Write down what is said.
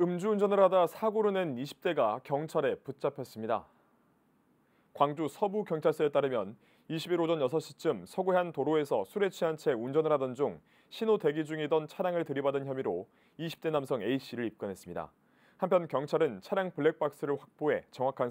음주운전을 하다 사고를 낸 20대가 경찰에 붙잡혔습니다. 광주 서부경찰서에 따르면 2 0일 오전 6시쯤 서구현 도로에서 술에 취한 채 운전을 하던 중 신호 대기 중이던 차량을 들이받은 혐의로 20대 남성 A씨를 입건했습니다. 한편 경찰은 차량 블랙박스를 확보해 정확한